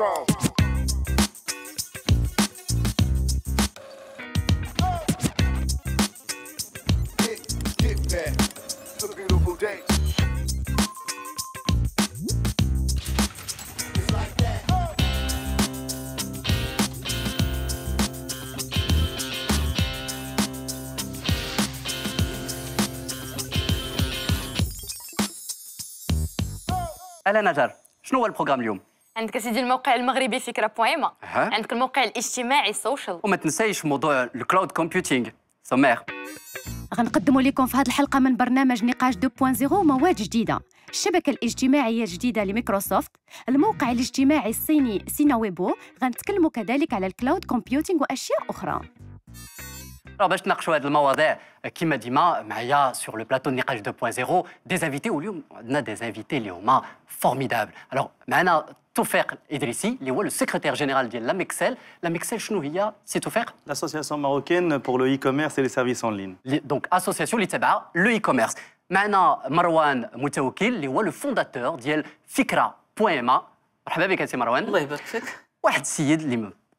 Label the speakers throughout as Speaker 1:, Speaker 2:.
Speaker 1: strong.
Speaker 2: ألا شنو هو البروغرام اليوم
Speaker 3: عندك سيدي الموقع المغربي فكره
Speaker 4: بويما
Speaker 2: عندك
Speaker 3: الموقع الاجتماعي السوشيال
Speaker 2: وما تنسايش موضوع الكلاود كومبيوتينغ سمير
Speaker 4: غنقدموا لكم في هذه الحلقه من برنامج نقاش 2.0 مواد جديده الشبكة الاجتماعية الجديدة لميكروسوفت الموقع الاجتماعي الصيني سيناويبو غنتكلموا كذلك على الكلاود كومبيوتينغ وأشياء أخرى
Speaker 2: Alors, je marche le mawader qui m'a dit Mais il y a sur le plateau de Nirage 2.0 des invités, au lieu, on a des invités, Léoma, formidables. Alors, maintenant, Toufer Idrissi, Léo, le secrétaire général de la L'AMEXEL, La Mexel, Chnouhia,
Speaker 5: c'est Toufer L'association marocaine pour le e-commerce et les services en ligne.
Speaker 2: Donc, association Litseba, le e-commerce. Maintenant, Marwan
Speaker 5: Moutaoukil,
Speaker 2: Léo, le fondateur de Fikra.ma. avec c'est Marwan. Oui, Un Ouais, c'est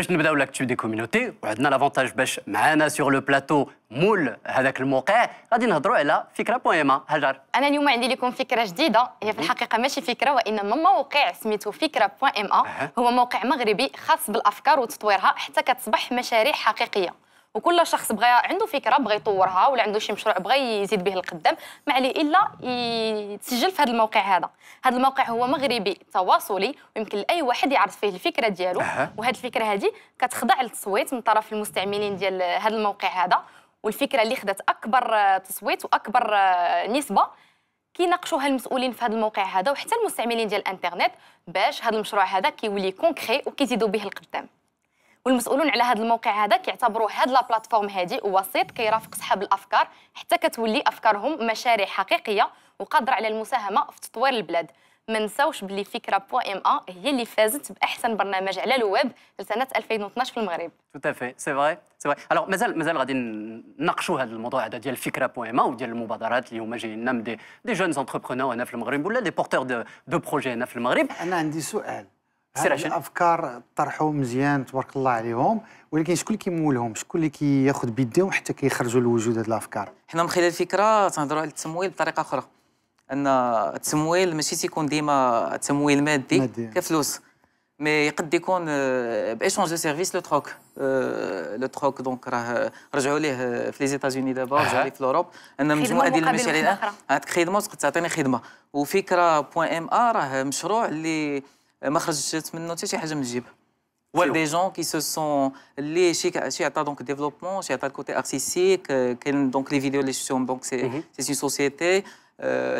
Speaker 2: باش نبداو لاكتو دي كوميونيتي وعندنا لافونتاج باش معانا سور لو بلاتو مول هذاك الموقع غادي نهضروا على فكره بويما هجر
Speaker 3: انا اليوم عندي لكم فكره جديده هي في الحقيقه ماشي فكره وانما موقع سميته فكره بويما هو موقع مغربي خاص بالافكار وتطويرها حتى كتصبح مشاريع حقيقيه وكل شخص بغى عنده فكره بغى يطورها ولا عنده شي مشروع بغى يزيد به القدام ما عليه الا يتسجل في هذا الموقع هذا هذا الموقع هو مغربي تواصلي ويمكن لاي واحد يعرض فيه الفكره ديالو أه. وهذه الفكره هذه كتخضع للتصويت من طرف المستعملين ديال هذا الموقع هذا والفكره اللي خدات اكبر تصويت واكبر نسبه كيناقشوها المسؤولين في هذا الموقع هذا وحتى المستعملين ديال الانترنت باش هذا المشروع هذا كيولي كونكري وكيزيدوا به القدام والمسؤولون على هذا الموقع هذا كيعتبروا هذا لابلاتفورم هادي هذه وسيط كيرافق صحاب الافكار حتى كتولي افكارهم مشاريع حقيقيه وقادره على المساهمه في تطوير البلاد ما نساوش بلي فكره بو ام ا هي اللي فازت باحسن برنامج على الويب لسنه 2012 في المغرب
Speaker 2: توت سي فري سي فري الوغ مازال مازال غادي نناقشوا هذا الموضوع هذا ديال فكره بو ام ا وديال المبادرات اللي هما جايين من دي دي جونز انتربرونور هنا في المغرب ولا دي بورتور دو, دو بروجي هنا في المغرب انا عندي سؤال
Speaker 1: سير عشان الافكار طرحوا مزيان تبارك الله عليهم ولكن شكون اللي كيمولهم شكون اللي كياخذ بيديهم حتى كيخرجوا لوجود هذه الافكار
Speaker 6: حنا من خلال الفكره تنهضروا على التمويل بطريقه اخرى ان التمويل ماشي تيكون ديما تمويل مادي, مادي. كفلوس مي يقد يكون آه، بايشونج دو سيرفيس لو تروك آه، لو تروك دونك راه رجعوا ليه آه، في لي زيتازوني دابا رجعوا ليه في لوروب ان مجموعه ديال المشاريع عندك خدمه وتقد تعطيني خدمه وفكره بوان ام ا راه مشروع اللي ما خرجت منه حتى شي حاجه من الجيب voilà des gens qui se sont les chez donc développement chez le côté artistique euh, donc les vidéos les donc c'est mm -hmm. c'est une société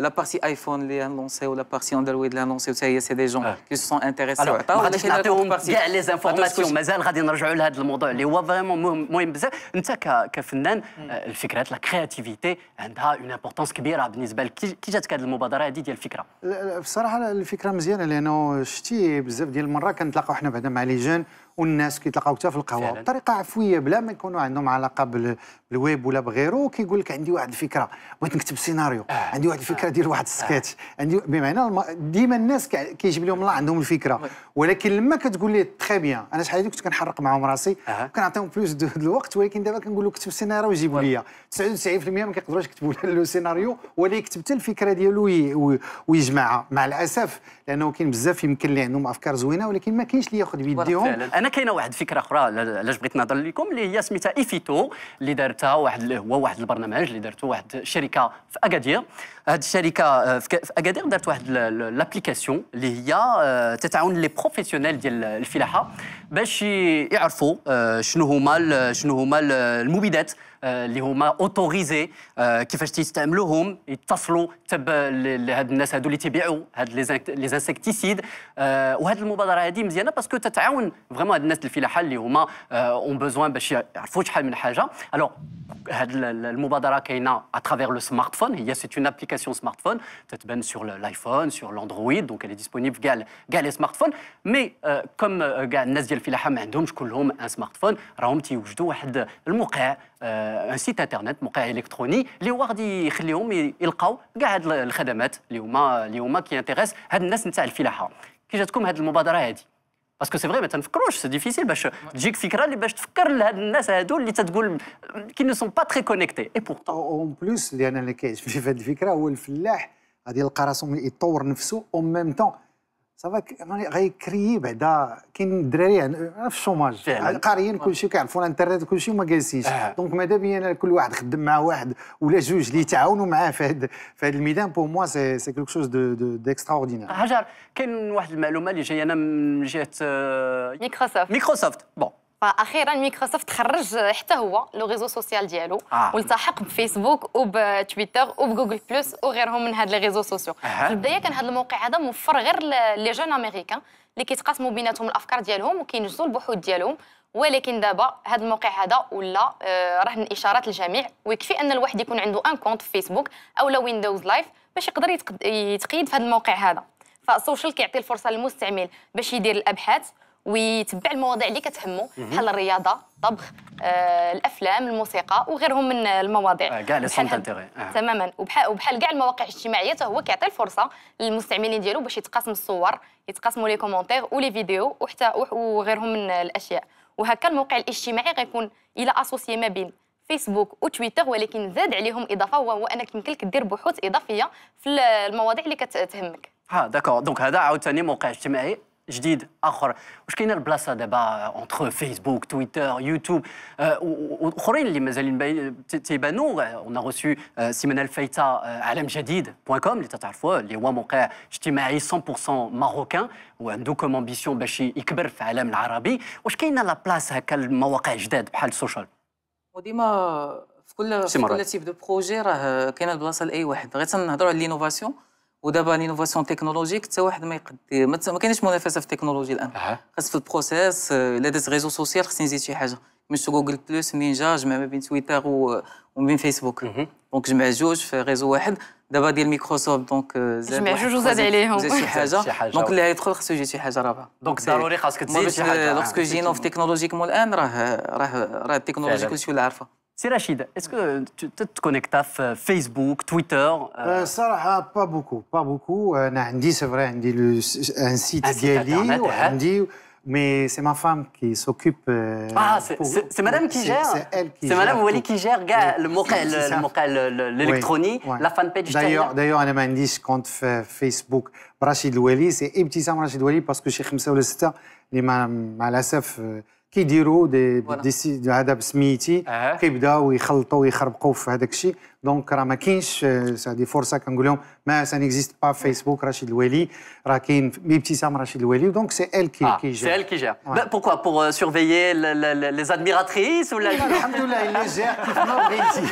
Speaker 6: لا بارتي ايفون اللي انونسي ولا بارتي اندرويد اللي انونسي حتى هي سي دي جون كي سون انتريسي وعطاو علاش نعطيهم كاع لي زانفورماسيون مازال غادي نرجعوا
Speaker 2: لهذا الموضوع اللي هو فريمون مهم, مهم بزاف انت كفنان الفكرات لا كرياتيفيتي عندها اون امبورطونس كبيره بالنسبه لك كي جاتك هذه المبادره هذه ديال الفكره
Speaker 1: بصراحه الفكره مزيانه لانه شتي بزاف ديال المرات كنتلاقاو حنا بعدا مع لي جون والناس كيتلاقاو حتى في القهوه بطريقه عفويه بلا ما يكونوا عندهم علاقه بالويب ولا بغيره كيقول لك عندي واحد الفكره بغيت نكتب سيناريو آه. عندي واحد الفكره آه. ديال واحد السكتش آه. عندي بمعنى الم... ديما الناس كيجيب لهم الله عندهم الفكره ولكن لما كتقول لي تري بيان انا شحال هذيك كنت كنحرق معاهم راسي آه. كنعطيهم بلوس دو الوقت ولكن دابا كنقول له كتب سيناريو وجيبوا لي 99% ما كيقدروش يكتبوا له سيناريو ولا يكتب حتى الفكره ديالو ويجمعها مع الاسف لانه كاين بزاف يمكن اللي عندهم افكار زوينه ولكن ما كاينش اللي ياخذ بيديهم
Speaker 2: انا كاينه واحد الفكره اخرى علاش بغيت نهضر لكم اللي هي سميتها ايفيتو اللي دارتها واحد هو واحد البرنامج اللي دارته واحد الشركه في اكادير هذه الشركه آه، في اكادير دارت واحد لابليكاسيون اللي هي آه، تتعاون لي بروفيسيونيل ديال الفلاحه باش يعرفوا آه، شنو هما شنو هما المبيدات آه، اللي هما اوتوريزي آه، كيفاش تيستعملوهم يتصلوا تب لهاد الناس هادو اللي تيبيعوا هاد لي زانسكتيسيد آه، وهاد المبادره هادي مزيانه باسكو تتعاون فريمون هاد الناس الفلاحه اللي هما اون بوزوان باش يعرفوا شحال من حاجه الوغ هاد المبادره كاينه اترافير لو سمارت فون هي سيت اون ابليكاسيون سمارت فون تتبان سور الايفون سور الاندرويد دونك elle est كاع كاع لي سمارت فون مي كوم كاع الناس ديال الفلاحه ما عندهمش كلهم ان سمارت فون راهم تيوجدوا واحد الموقع آه ان سيت انترنت موقع الكتروني اللي هو غادي يخليهم يلقاو كاع هاد الخدمات اللي هما اللي هما كينتيريس هاد الناس نتاع الفلاحه كي جاتكم هاد المبادره هادي باسكو سي فري ما تنفكروش سي ديفيسيل باش تجيك فكره اللي باش تفكر لهاد الناس هادو اللي تتقول
Speaker 1: كي نو سون با تري كونيكتي اي بورتون اون بلوس اللي انا اللي كيعجبني في هاد الفكره هو الفلاح غادي يلقى راسو يطور نفسه اون ميم طون صافا غيكريي بعدا كاين الدراري يعني في الشوماج قاريين كلشي كيعرفوا الانترنت كلشي وما جالسينش آه. دونك ماذا انا كل واحد خدم مع واحد ولا جوج اللي يتعاونوا معاه في هذا في هذا الميدان بو موا سي سي كلوك شوز ديكستراوردينير دو, دو, ديكسترا هاجر
Speaker 2: كاين واحد المعلومه اللي جايه انا من جهه ميكروسوفت ميكروسوفت بون
Speaker 3: فاخيرا مايكروسوفت خرج حتى هو لو ريزو سوسيال ديالو آه. والتحق بفيسبوك وبتويتر وبجوجل بلس وغيرهم من هاد لي ريزو سوسيو آه. في البدايه كان هاد الموقع هذا موفر غير لي جون امريكان اللي كيتقاسموا بيناتهم الافكار ديالهم وكينجزوا البحوث ديالهم ولكن دابا هذا الموقع هذا ولا آه رهن اشارات للجميع ويكفي ان الواحد يكون عنده ان كونت في فيسبوك اولا ويندوز لايف باش يقدر يتقيد في هذا الموقع هذا فالسوشيال كيعطي الفرصه للمستعمل باش يدير الابحاث ويتبع المواضيع اللي كتهمو بحال الرياضه الطبخ آه، الافلام الموسيقى وغيرهم من المواضيع آه، كاع لي سونتيغي آه. تماما وبحال وبحال كاع المواقع الاجتماعيه حتى هو كيعطي الفرصه للمستعملين ديالو باش يتقاسم الصور يتقاسموا لي كومونتير ولي فيديو وحتى وغيرهم من الاشياء وهكا الموقع الاجتماعي غيكون الى اسوسيي ما بين فيسبوك وتويتر ولكن زاد عليهم اضافه وهو انك يمكن لك دير بحوث اضافيه في المواضيع اللي كتهمك
Speaker 2: ها داكور دونك هذا عاوتاني موقع اجتماعي جديد اخر واش كاينه البلاصه دابا اونتر فيسبوك تويتر يوتيوب واخرين اللي مازالين تيبانوا اون غوسو سيمن الفايته عالم جديد بوان كوم اللي تتعرفوه اللي هو موقع اجتماعي 100% ماروكان وعندو كوم امبيسيون باش يكبر في العالم العربي واش كاينه لا بلاص هكا المواقع جداد بحال السوشيال
Speaker 6: وديما في كل في كل تيب دو بروجي راه كاينه البلاصه لاي واحد غير تنهضروا على لينوفاسيون ودابا لينوفاسيون تكنولوجيك حتى واحد ما يقدر ما كاينش منافسه في التكنولوجي الان خاص في البروسيس آه، الا درت ريزو سوسيال خاصني نزيد شي حاجه مش جوجل بلس منين جا جمع ما بين تويتر وما بين فيسبوك دونك جمع جوج في ريزو واحد دابا ديال مايكروسوفت آه، دونك زاد جمع جوج وزاد عليهم زاد شي حاجه دونك اللي غيدخل خاصو يجي شي حاجه رابعه دونك ضروري خاصك تزيد شي حاجه لوغسكو جينوف تكنولوجيكمون الان راه راه راه التكنولوجيا كلشي ولا عارفه C'est Rachid,
Speaker 2: est-ce que tu te
Speaker 6: connectes à euh,
Speaker 1: Facebook, Twitter Ça, euh? Euh, pas beaucoup, pas beaucoup. انا c'est vrai, un عندي un site ديالي Mais c'est ma femme qui s'occupe. ah, c'est madame qui gère C'est elle qui gère. C'est madame Wali qui gère le moquel, l'électronique, la fanpage. D'ailleurs, d'ailleurs, elle m'a dit ce compte Facebook Rachid Wali, c'est Ibtissam Rachid Wali parce que chez Khimsa ou le site, les malasaf. كيديروا دي دي هذا بسميتي أه. كيبداو يخلطوا ويخربقوا في هذاك الشيء دونك راه ما كاينش هذه آه، فرصه كنقول لهم ما سا نيكزيست با فيسبوك رشيد الوالي راه كاين ابتسام رشيد الوالي دونك سي ال كي آه، كي جير
Speaker 2: سي ال كي جير بوركوا بور سورفيي لي زادميراتريس ولا الحمد لله اللي جير كيف ما بغيتي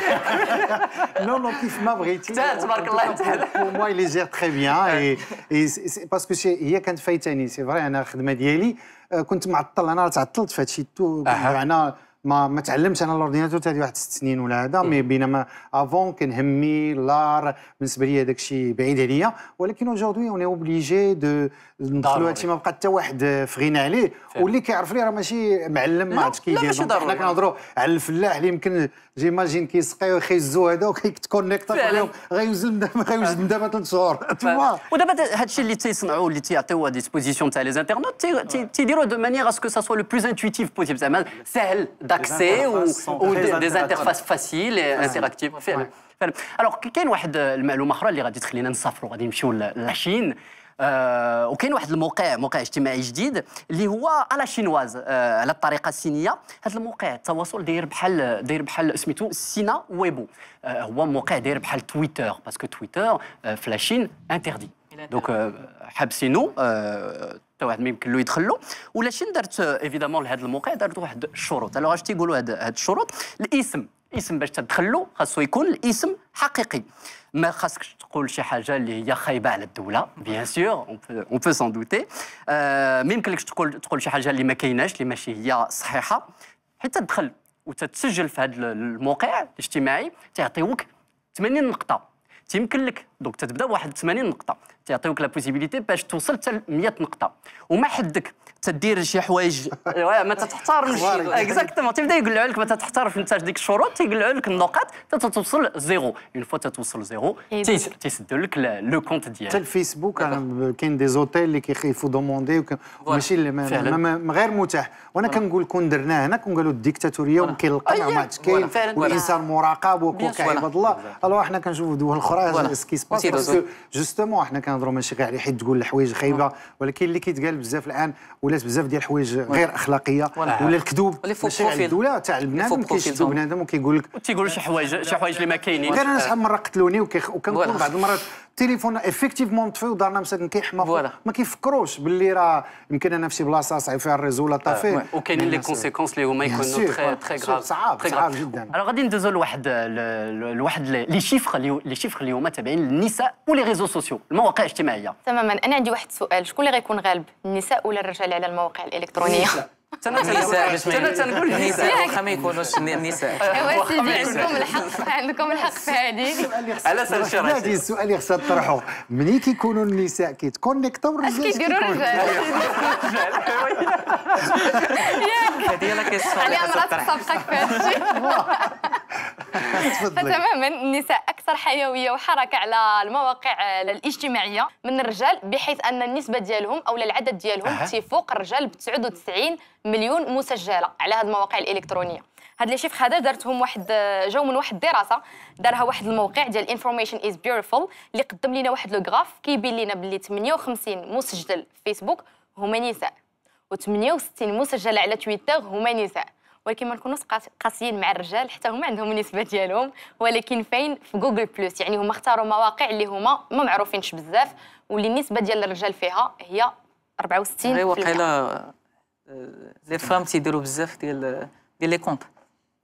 Speaker 5: نو نو
Speaker 1: كيف ما بغيتي تبارك الله تعالى بور موا لي جير تري بيان اي باسكو هي كانت فايتاني سي فري انا الخدمه ديالي آه، كنت معطل انا تعطلت في هادشي معنا يعني ما ما تعلمتش انا الاورديناتور تاعي واحد ست سنين ولا هذا مي بينما افون كان همي لار بالنسبه لي هذاك الشيء بعيد عليا ولكن اجوردي اون اوبليجي دو ندخلوا هادشي ما بقى حتى واحد في غنى عليه واللي كيعرف لي راه ماشي معلم ما عرفتش كيدير حنا كنهضروا على الفلاح اللي يمكن جيماجين كيسقيو يخزو هذا وكيتكونيكتا كل يوم غيوزن دابا دابا ثلاث شهور ودابا هذا الشيء اللي تيصنعوا اللي
Speaker 2: تيعطيوها ديسبوزيسيون تاع لي زانترنوت تيديروه دو مانيير اسكو سا سوا لو بلوز انتويتيف بوسيبل زعما سهل داكسي و دي انترفاس فاسيل انتراكتيف فعلا فعلا الوغ كاين واحد المعلومه اخرى اللي غادي تخلينا نسافروا غادي نمشيو للصين آه وكاين واحد الموقع موقع اجتماعي جديد اللي هو على شينواز آه على الطريقه الصينيه هذا الموقع التواصل داير بحال داير بحال سميتو سينا ويبو آه هو موقع داير بحال تويتر باسكو تويتر آه، في لاشين انتردي دونك euh, حابسينو حتى آه، واحد ما يمكن له يدخل له ولا شين درت ايفيدامون لهذا الموقع درت واحد الشروط الوغ اش تيقولوا هاد الشروط الاسم اسم باش تدخل له خاصو يكون الاسم حقيقي ما خاصكش تقول شي حاجه اللي هي خايبه على الدوله بيان سور اون بو سون دوتي ما يمكنلكش تقول تقول شي حاجه اللي ما كايناش اللي ماشي هي صحيحه حيت تدخل وتتسجل في هذا الموقع الاجتماعي تيعطيوك 80 نقطه تيمكن لك دونك تتبدا بواحد 80 نقطه تيعطيوك لا بوسيبيليتي باش توصل حتى 100 نقطه وما حدك تدير شي حوايج ما تتحترمش اكزاكتومون تيبدا يقلعوا لك ما تتحترمش انت ديك الشروط تيقلعوا لك النقاط تتوصل زيرو اون فوا تتوصل زيرو تيسدوا لك لو كونت ديالك حتى
Speaker 1: الفيسبوك كاين دي زوتيل اللي كيخيفوا دوموندي ماشي غير متاح وانا كنقول كون درناه هنا كون قالوا الديكتاتوريه وكاين أيوة. القمع ما عادش كاين والانسان مراقب وكوكا عباد الله الو حنا كنشوفوا دول اخرى سكي سباس باسكو جوستومون حنا كنهضروا ماشي غير اللي حيت تقول الحوايج خايبه ولكن اللي كيتقال بزاف الان ولات بزاف ديال الحوايج غير اخلاقيه ولا الكذوب ماشي غير الدوله تاع بنادم كيشدوا بنادم وكيقول لك
Speaker 2: تيقولوا شي حوايج شي حوايج اللي ما كاينينش غير انا شحال
Speaker 1: مره قتلوني وكنقول بعض المرات التليفون افكتيفمون طفي ودارنا مساكن فوالا ما كيفكروش باللي راه يمكن انا في شي بلاصه صعيب فيها الريزو ولا آه، طافي
Speaker 2: وكاينين لي كونسيكونس اللي هما يكونوا تخي
Speaker 1: تخي غراف صعاب
Speaker 2: صعاب جدا الو غادي ندوزو لواحد لواحد لي شيفخ لي شيفخ اللي هما تابعين للنساء ولي ريزو سوسيو المواقع الاجتماعيه
Speaker 3: تماما انا عندي واحد السؤال شكون اللي غيكون غالب النساء ولا الرجال على المواقع الالكترونيه النساء باش ما تنقول النساء واخا
Speaker 6: ما يكونوش النساء عندكم
Speaker 3: الحق عندكم الحق في هذه على
Speaker 1: هذه السؤال اللي خصها تطرحوا كيكونوا النساء كيتكونيكتوا كيديروا
Speaker 3: الرجال هذه لا النساء اكثر حيويه وحركه على المواقع الاجتماعيه من الرجال بحيث ان النسبه ديالهم او العدد ديالهم تيفوق الرجال ب 99 مليون مسجله على هذه المواقع الالكترونيه هاد لي شيف هذا دارتهم واحد جاو من واحد الدراسه دارها واحد الموقع ديال انفورميشن از بيوتيفول اللي قدم لنا واحد لو غراف كيبين لنا بلي 58 مسجل في فيسبوك هما نساء و68 مسجله على تويتر هما نساء ولكن ما نكونوش قاسيين مع الرجال حتى هما عندهم النسبه ديالهم ولكن فين في جوجل بلس يعني هما اختاروا مواقع اللي هما ما معروفينش بزاف واللي النسبه ديال الرجال فيها هي 64 غير وقيله
Speaker 6: Euh, les femmes qui dérobent zèvres de l'école.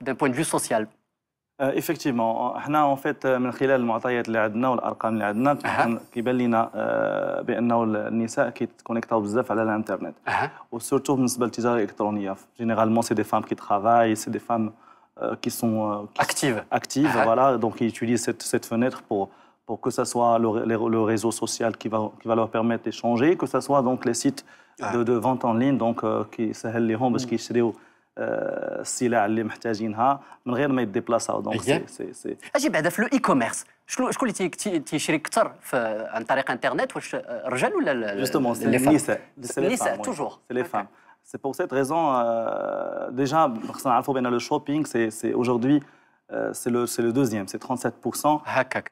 Speaker 5: d'un point de vue social euh, Effectivement. On en fait, à travers les équipements et les numéros que nous avons, nous avons appris que les femmes sont connectent beaucoup sur Internet. Et surtout, pour le marché de l'électronique. Généralement, ce sont des femmes qui travaillent, ce sont des femmes euh, qui sont euh, actives. Donc, elles utilisent cette fenêtre pour que ce soit le réseau social qui va leur permettre d'échanger, que ce soit les sites de vente en ligne qui sont les plus parce mm. qu'ils ont السلع اللي محتاجينها من غير ما يديبلاصاو دونك سي سي سي
Speaker 2: اجي بعدا في Je اي كوميرس شكون شكون اللي تيشري اكثر عن طريق انترنت واش الرجال ولا جوستومون النساء النساء توجور
Speaker 5: سي لي فام C'est pour cette raison, euh, déjà, le shopping, aujourd'hui, euh, c'est le, le, deuxième, c'est 37%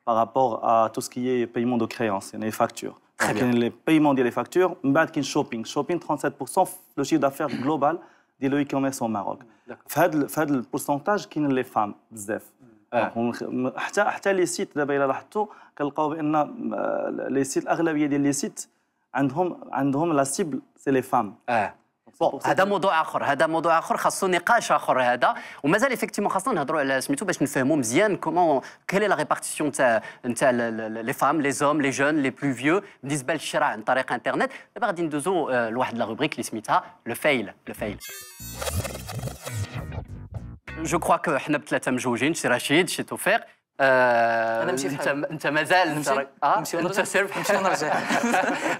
Speaker 5: par rapport à tout ce qui est paiement de créances, les factures. Très Les paiements des factures, mais shopping. Shopping, 37%, le chiffre d'affaires global. ديال لو كوميرس او ماروك في هذا في هذا البورسونتاج كاين لي فام بزاف آه. حتى حتى لي سيت دابا الا لاحظتوا كنلقاو بان لي سيت الاغلبيه ديال لي سيت عندهم عندهم لا سيبل سي لي فام اه
Speaker 2: هذا موضوع اخر هذا موضوع اخر خاصو نقاش اخر هذا ومازال افكتيمون خاصنا نهضروا على سميتو باش نفهموا مزيان كومون كيل لا ريبارتيسيون تاع نتاع لي فام لي زوم لي جون لي بلو فيو بالنسبه للشراء عن طريق انترنت دابا غادي ندوزو آه، لواحد لا روبريك اللي سميتها لو فايل لو فايل جو كخوا كو حنا بثلاثه مجوجين شي رشيد شي توفيق آه انا نمشي انت انت مازال انت نمشي آه؟ انت سيرف نمشي نرجع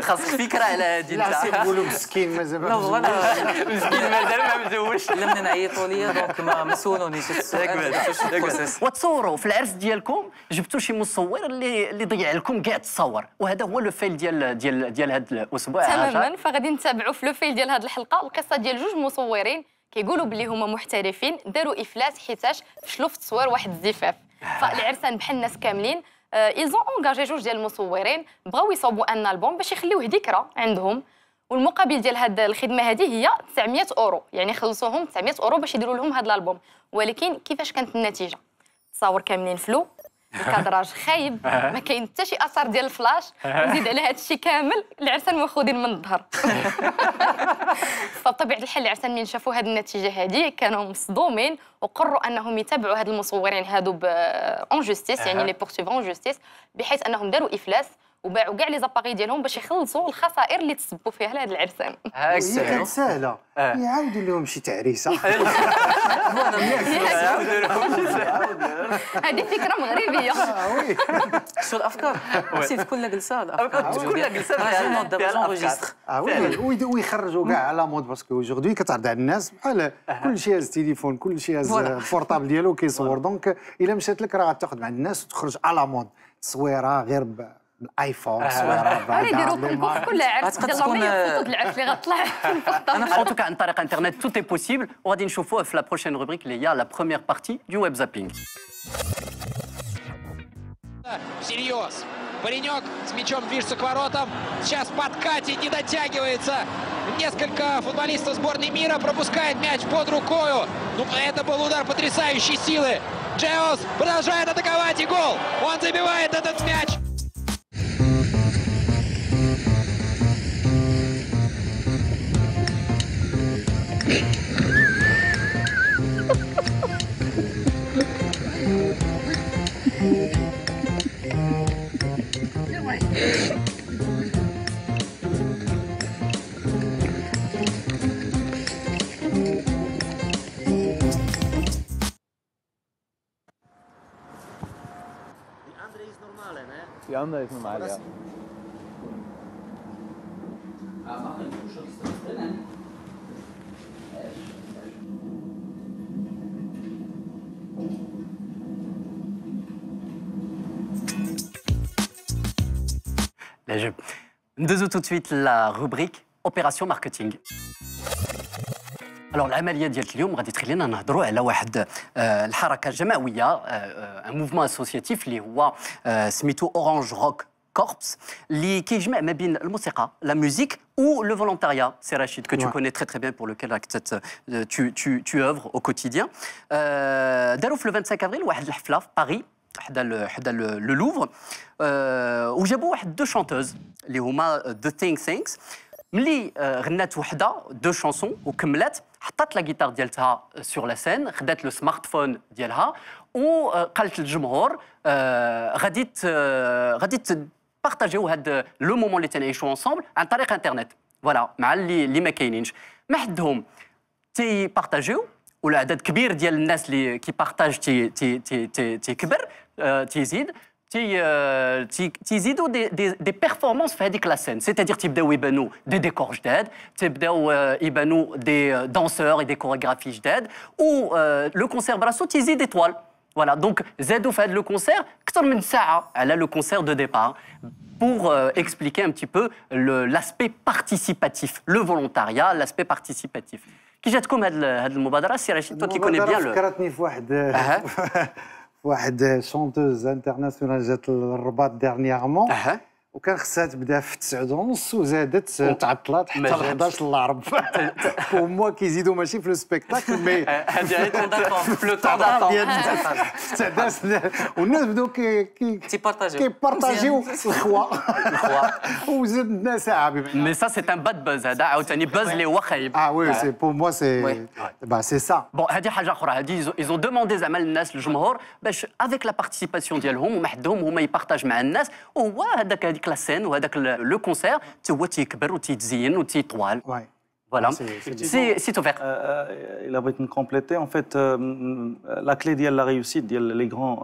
Speaker 2: خاصك فكره على هذه انت لا نقولوا مسكين
Speaker 1: مازال والله مسكين مازال
Speaker 6: ما مزوجش من نعيطوا لي دونك ما سولونيش
Speaker 2: وتصوروا في العرس ديالكم جبتوا شي مصور اللي اللي ضيع لكم كاع التصاور وهذا هو لو فيل ديال ديال ديال هذا الاسبوع تماما
Speaker 3: فغادي نتابعوا في لو فيل ديال هذه الحلقه القصه ديال جوج مصورين كيقولوا بلي هما محترفين داروا افلاس حيتاش فشلوا في التصوير واحد الزفاف فالعرسان بحال الناس كاملين ايزون آه، اونجاجي جوج ديال المصورين بغاو يصوبوا ان البوم باش يخليوه ذكرى عندهم والمقابل ديال هاد الخدمه هذه هي 900 اورو يعني خلصوهم 900 اورو باش يديروا لهم هاد الالبوم ولكن كيفاش كانت النتيجه تصاور كاملين فلو الكادراج خايب ما كاين حتى شي اثر ديال الفلاش نزيد على هذا الشيء كامل العرسان ماخوذين من الظهر فبطبيعه الحال العرسان من شافوا هذه النتيجه هذه كانوا مصدومين وقروا انهم يتابعوا هاد المصورين هذو اون جوستيس يعني لي بورتيفون جوستيس بحيث انهم داروا افلاس وباعوا كاع لي زاباري ديالهم باش يخلصوا الخسائر اللي تسبوا فيها لهاد العرسان هي كانت
Speaker 1: سهله آه. يعاودوا لهم شي تعريسه
Speaker 3: هذه فكره مغربيه آه،
Speaker 6: شو الافكار آه، سيف كل جلسه كل جلسه فعلا
Speaker 1: ويخرجوا كاع على مود باسكو اوجوردي كتعرض على الناس بحال كل شيء هاز التليفون كل شيء هاز البورطابل ديالو كيصور دونك الا مشات لك راه تاخذ مع الناس وتخرج على مود تصويره غير الايفون صويره بعدا
Speaker 2: لكم كل عرس ديال لامي فوتو العرس
Speaker 4: اللي غطلع انا
Speaker 2: ان توكا عن طريق انترنت توت اي بوسيبل وغادي نشوفوه في لا بروشين روبريك اللي هي لا بروميير بارتي دو ويب زابينغ
Speaker 6: Всерьез. Паренек с мячом движется к воротам. Сейчас подкатит, не дотягивается. Несколько футболистов сборной мира пропускает мяч под рукою.
Speaker 1: Ну, это был удар потрясающей силы. Джеос продолжает атаковать и гол. Он
Speaker 4: забивает этот мяч. Die andere ist normal, ja. Aber mach den Zuschuss drinnen.
Speaker 2: Je Deux ou tout de suite la rubrique Opération Marketing. Alors, l'amalia de l'Ium, on va dire qu'il La a un le Haraka a un mouvement associatif, les euh, Orange Rock Corps, les qui je mets, la musique ou le volontariat, c'est Rachid que tu connais très très bien, pour lequel euh, tu oeuvres au quotidien. Euh, le 25 avril, où à la à Paris, près le Louvre, où j'ai beau deux chanteuses, les Homas, euh, The Things Things, m'li rena deux chansons au couplet, tâte la guitare dielha sur la scène, redette le smartphone dielha ou calte le djmohor, gadit gadit partagez euh, le moment que vous avez ensemble à travers Internet. Voilà, les Mais vous partagez, ou le nombre de personnes qui partagent, qui euh, qui euh, des, des performances la scène. C'est-à-dire que vous d'aide des des danseurs et des chorégraphies, ou le concert Brasso, vous des voilà, donc Zedou fait le concert, elle a le concert de départ pour euh, expliquer un petit peu l'aspect participatif, le volontariat, l'aspect participatif. Qui jette comme cette initiative c'est Rachid, toi qui connais bien le.
Speaker 1: Une uh-huh. chanteuse internationale, dernièrement. Uh-huh. pour moi spectacle mais c'est
Speaker 2: un bad buzz ah, ah pour moi c'est ça ils ont demandé à le bah, avec la participation partagent la scène ou le concert tu vois tuic berouti zine toile voilà
Speaker 5: c'est ouvert euh, euh, il a voulu de compléter en fait euh, la clé de la réussite dire les grands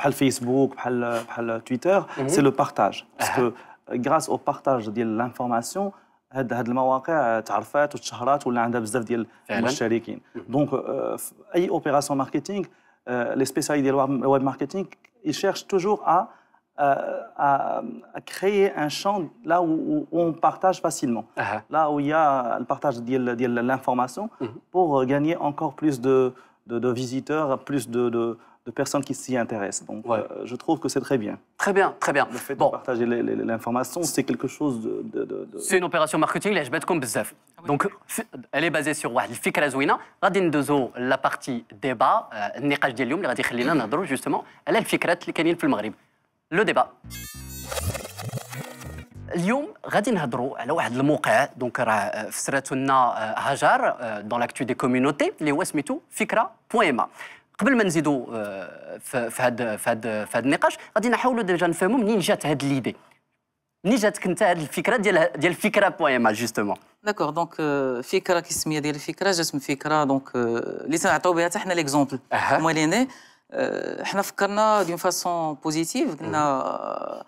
Speaker 5: pas le Facebook pas le Twitter mhm. c'est le partage parce ah. que grâce au partage de l'information elle elle m'a ouais elle est parfaite ou tu cherches ou l'un des besoins donc ces opérations marketing les spécialistes du web marketing ils cherchent toujours à euh, à, créer un champ là où, on partage facilement, ah ah. là où il y a le partage de l'information mm-hmm. pour gagner encore plus de, visiteurs, plus de, personnes qui s'y intéressent. Donc, euh, je trouve que c'est très bien. Très bien, très bien. Le fait de partager l'information, c'est quelque chose de... C'est
Speaker 2: une opération marketing, là, je vais être Donc, elle est basée sur zouina. la partie débat, euh, le justement, elle est le le لو ديبا اليوم غادي نهضروا على واحد الموقع دونك راه آه، فسرته لنا آه، هاجر دون لاكتو دي كوميونيتي اللي هو سميتو فكره بويما قبل ما نزيدوا آه، في هذا في هذا في هذا النقاش غادي نحاولوا ديجا نفهموا منين جات هذه ليدي منين جاتك انت هذه الفكره ديال euh, ديال فكره بويما جوستومون
Speaker 6: داكوغ دونك فكره كي السميه ديال الفكره جات من فكره دونك euh, اللي تنعطيو بها حتى حنا ليكزومبل هما On a fait d'une façon positive, qu'on a,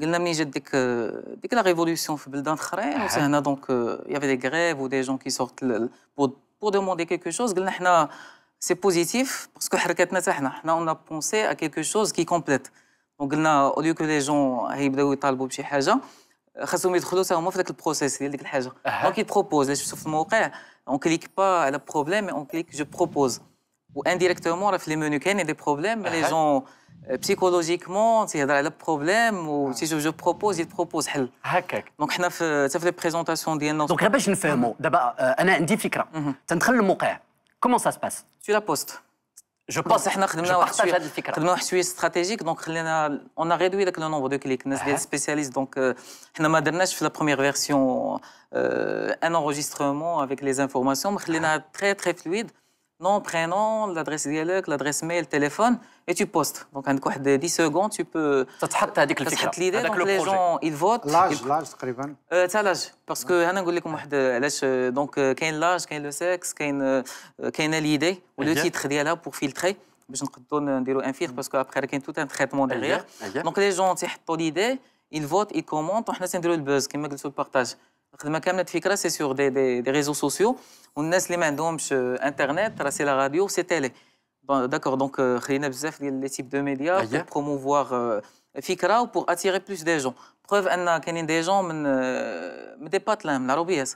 Speaker 6: qu'on que la révolution fait le dent il y avait des grèves ou des gens qui sortent pour demander quelque chose a c'est positif parce que nous a on a pensé à quelque chose qui complète donc a au lieu que les gens aient des et parlent beaucoup fait le processus donc il propose On ne on clique pas sur le problème on clique sur « je propose ou indirectement, les menus, il y a des problèmes, les ah. gens euh, psychologiquement, il y a des problèmes, ou ah. si je, propose, ils proposent. Donc, ça fait les présentations d'INO. Donc, là, je ne fais mot. Mhm. D'abord,
Speaker 2: on euh, a une difficulté. Mhm. le mot. Comment ça se passe
Speaker 6: Sur la poste. Je pense que nous avons suis stratégique, donc on a réduit le nombre de clics. Nous sommes ah. spécialistes, donc nous avons fait la première version, euh, un enregistrement avec les informations, mais très très fluide nom, prénom, l'adresse dialogue, l'adresse mail, le téléphone, et tu postes. Donc, en 10 secondes, tu peux. Tu te hâte le fichier. l'idée, donc les gens, ils
Speaker 1: votent. L'âge, l'âge, c'est
Speaker 6: euh, C'est l'âge. Parce que, donc, qu'il y a l'âge, qu'il y a le sexe, quel euh, y euh, a l'idée, ou le eh titre là pour filtrer. Je ne donne un fil parce qu'après, il y a tout un traitement eh derrière. Eh donc, les gens, ils ont l'idée, ils votent, ils commentent, on a le buzz, qui est le partage. الخدمه كامله فكره سي سور دي دي, دي ريزو سوسيو والناس اللي ما عندهمش انترنت euh, راه سي لا راديو سي تيلي داكوغ دونك خلينا بزاف ديال لي تيب دو ميديا بور بروموفوار فكره وبور اتيري بلوس دي جون بروف ان كاينين دي جون من euh, من دي باتلان من العروبيات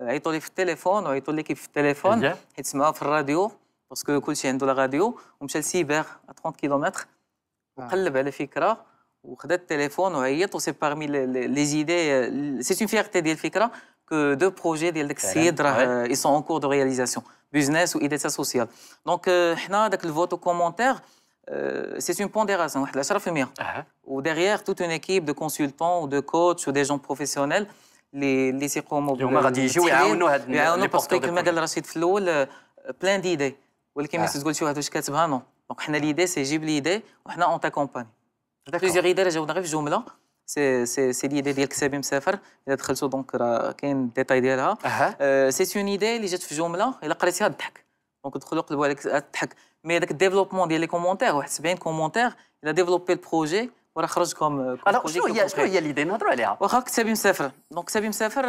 Speaker 6: عيطوا لي في التليفون وعيطوا ليكيب في التليفون أيوة. حيت سمعوها في الراديو باسكو كلشي عنده لا راديو ومشى لسيبر 30 كيلومتر آه. وقلب على فكره c'est parmi les idées euh, c'est une fierté que deux projets euh, sont en cours de réalisation business ou idées sociales donc avec le vote au commentaire euh, c'est une pondération la ou derrière toute une équipe de consultants ou de coachs ou des gens professionnels les les circonscriptions de plein d'idées ah. donc ah. l'idée, c'est de les l'idée et on t'accompagne بليزيوغ اداره جاونا غير في جمله سي سي سي ليدي ديال كسابي مسافر الا دخلتو دونك راه كاين الديتاي ديالها أه. سي اون ايدي اللي جات في جمله الا قريتيها تضحك دونك دخلوا قلبوا عليك الضحك مي داك الديفلوبمون ديال لي كومونتير واحد 70 كومونتير الا ديفلوبي البروجي وراه خرجكم شنو هي شنو هي ليدي نهضروا عليها واخا كتابي مسافر دونك كتابي مسافر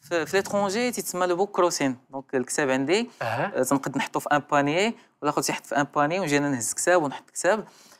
Speaker 6: في ليترونجي تيتسمى لو بوك كروسين دونك الكساب عندي أه. تنقد نحطو في ان بانيي ولا خوتي يحط في ان بانيي انا نهز كساب ونحط أه.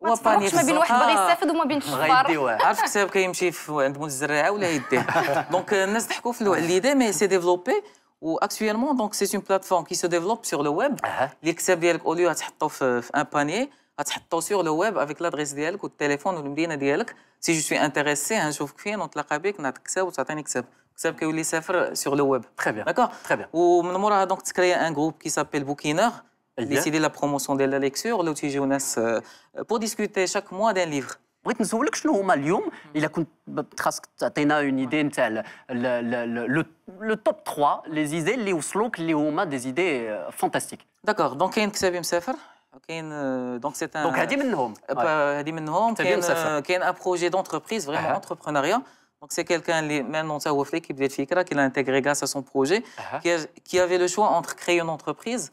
Speaker 6: وطني ما بين واحد باغي آه. يستافد
Speaker 3: وما بين الشفار عرفت كتاب
Speaker 6: كيمشي عند مول الزراعه ولا يديه دونك الناس ضحكوا في ليدي مي سي ديفلوبي واكتويلمون دونك سي اون بلاتفورم كي سو ديفلوب سور لو ويب اللي الكتاب ديالك اوليو غتحطو في ان باني غتحطو سور لو ويب افيك لادريس ديالك والتليفون والمدينه ديالك سي جو سوي انتريسي غنشوفك فين ونتلاقى بك نعطيك كتاب وتعطيني كتاب كتاب كيولي سافر سور لو ويب تخي بيان داكوغ تخي بيان ومن موراها دونك تكريا ان جروب كي سابيل بوكينور Décider la promotion de la lecture, l'outil jeunesse, euh, pour discuter chaque mois d'un livre. Vous que le livre, mm. il a bah,
Speaker 2: une idée, le
Speaker 6: top 3, les idées, des idées euh, fantastiques. D'accord, donc il y a un projet d'entreprise, vraiment uh-huh. Donc C'est quelqu'un qui a intégré grâce à son projet, uh-huh. qui avait le choix entre créer une entreprise.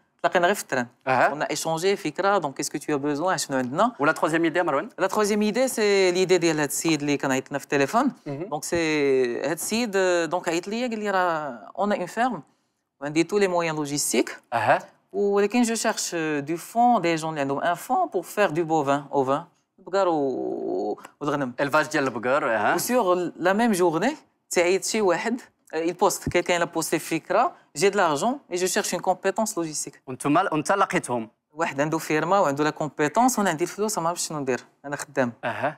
Speaker 6: On a échangé, Fikra, donc qu'est-ce que tu as besoin Ou la troisième idée, Marwan La troisième idée, c'est l'idée de la Sid, qui a été téléphone. Mhm. Donc, c'est cette Sid, donc, on a une ferme, on a tous les moyens logistiques. Ou je cherche euh, du fond, des gens qui ont un fond pour faire du bovin, au vin. Élevage hein. Sur la même journée, c'est Aïtchi Wahed, euh, il poste, quelqu'un la poste Fikra. j'ai de l'argent et je cherche une compétence logistique وانتم انت لقيتهم واحد عنده فيرما وعنده لا كومبيتونس وانا عندي الفلوس ما عرفتش شنو ندير انا خدام اها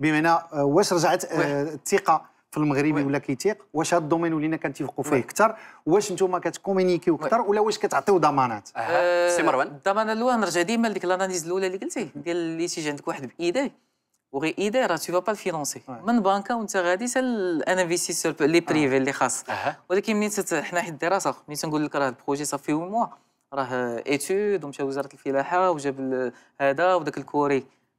Speaker 1: بمعنى آه، واش رجعت آه، الثقه في المغربي ولا كيتيق واش هذا الدومين ولينا كنتفقوا فيه اكثر واش نتوما كتكومينيكيو اكثر ولا واش كتعطيو ضمانات
Speaker 6: أه سي مروان الضمانه الاولى نرجع ديما لديك الاناليز الاولى اللي قلتي ديال اللي تيجي عندك واحد بايدي وغي ايدي راه تي با الفينونسي من بانكا وانت غادي حتى ان انفيستيسور لي بريفي اللي خاص ولكن ملي حنا حيت الدراسه ملي تنقول لك راه البروجي صافي وي موا راه ايتود آه، ومشى وزاره الفلاحه وجاب هذا وداك الكوري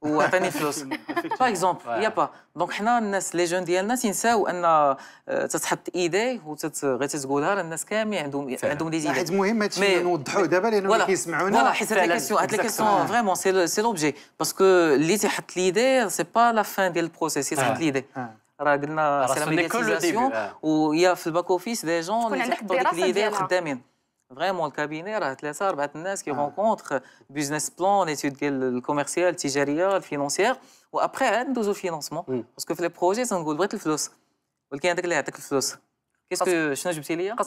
Speaker 6: وعطيني فلوس باغ اكزومبل يا با دونك حنا الناس لي جون ديالنا تنساو ان تتحط ايدي وغير تتقولها الناس كاملين
Speaker 1: عندهم عندهم دي زيد حيت مهم هادشي نوضحوه دابا لانه اللي كيسمعونا فوالا حيت هاد كيسيون هاد كيسيون فريمون
Speaker 6: سي لوبجي باسكو اللي تيحط ليدي سي با لا فان ديال البروسيس تيحط ليدي راه قلنا سي لا ميديتيزاسيون ويا في الباك اوفيس دي جون اللي تيحطوا ديك ليدي خدامين Vraiment, le cabinet, les personnes qui ah. rencontrent, business plan, étude études commerciales, financière. financières, et après, ils hein, financement. Hmm. Parce que les projets, c'est un peu Qu'est-ce que je veux dire que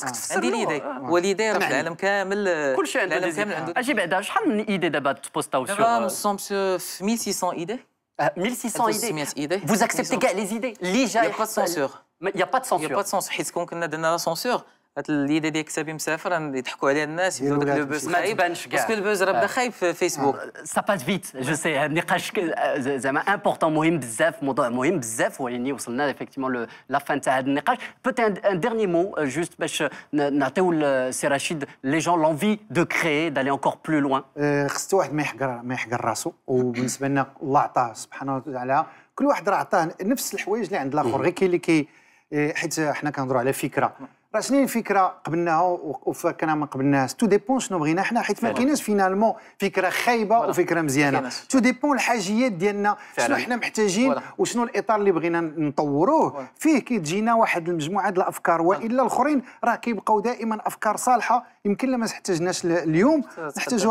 Speaker 6: Vous acceptez les idées Il n'y a pas de censure. Il n'y a pas de censure. Il qu'on a pas de censure. دي هذيك صافي مسافر يضحكوا عليها الناس يقولوا لك البوز خايب ما يبانش كاع باسكو البوز راه بدا آه. خايب في فيسبوك سا
Speaker 2: باس فيت جو سي هذا النقاش زعما امبورتون مهم بزاف موضوع مهم بزاف ويعني وصلنا افكتيمون لا فان تاع هذا النقاش بوت ان ديرني مو جوست باش نعطيو
Speaker 1: سي رشيد لي جون لونفي دو كريي دالي اونكور بلو لوان خصو واحد ما يحقر ما يحقر راسو وبالنسبه لنا الله عطاه سبحانه وتعالى كل واحد راه عطاه نفس الحوايج اللي عند الاخر mhm. غير كاين اللي كي إيه، حيت حنا كنهضروا على فكره راه سنين فكره قبلناها وفكرنا ما قبلناهاش تو ديبون شنو بغينا حنا حيت ما كايناش فينالمون فكره خايبه وفكره مزيانه تو ديبون الحاجيات ديالنا شنو حنا محتاجين وشنو الاطار اللي بغينا نطوروه فيه تجينا واحد المجموعه ديال الافكار والا الاخرين راه كيبقاو دائما افكار صالحه a besoin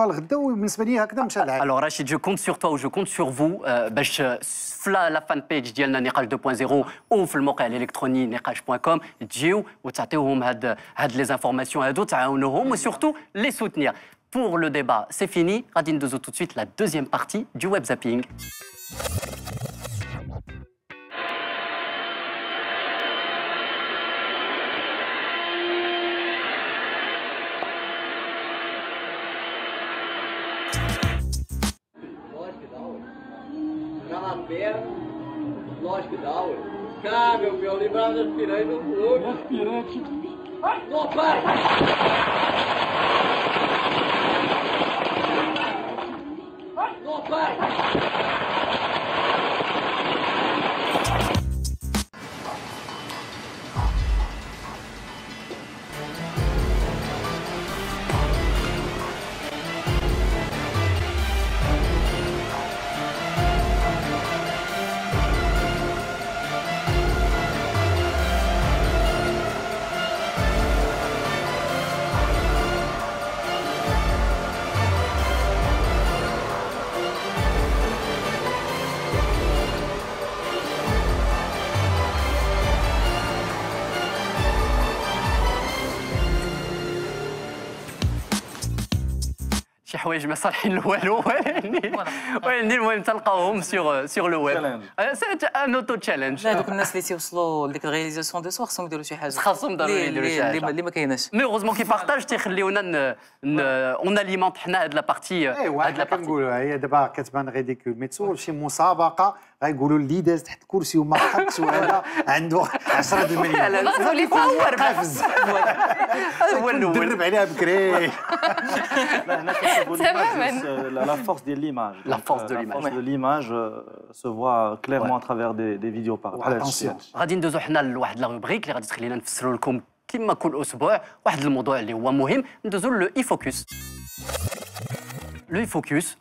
Speaker 1: on a besoin Alors Rachid,
Speaker 2: je compte sur toi ou je compte sur vous. Si euh, vous la fanpage de Nikhage 2.0 ou le mock-up électronique Dieu, vous pouvez vous aider à les informations et surtout les soutenir. Pour le débat, c'est fini. Radine Douzou, tout de suite, la deuxième partie du Webzapping. final. Cá, meu filho, lembrava das piranhas do clube. Das piranhas.
Speaker 5: não, pai! não, pai!
Speaker 2: حوايج ما صالحين لوالو ولكن المهم تلقاوهم سيغ سيغ لو ويب
Speaker 6: سيت ان اوتو تشالنج لا دوك الناس اللي تيوصلوا لديك الرياليزاسيون دو سوا خصهم يديروا شي حاجه خاصهم ضروري يديروا شي حاجه اللي ما كايناش مي اوغوزمون كي
Speaker 2: بارطاج تيخليونا اون اليمونت حنا هاد لا بارتي هاد
Speaker 1: لا بارتي كنقولوها هي دابا كتبان ريديكول مي تصور شي مسابقه غيقولوا لي داز تحت الكرسي وما حقش وهذا
Speaker 5: عنده 10
Speaker 1: المليون لا
Speaker 4: اللي فور قفز
Speaker 1: هو الاول
Speaker 5: درب عليها بكري
Speaker 4: هنا كنشوفوا لا فورس
Speaker 5: ديال ليماج لا فورس دو ليماج فورس دو ليماج سو فوا كليرمون اترافير دي فيديو بحال هادشي
Speaker 2: غادي ندوزو حنا لواحد لا روبريك اللي غادي تخلينا نفسروا لكم كما كل اسبوع واحد الموضوع اللي هو مهم ندوزو لو اي فوكس لو فوكس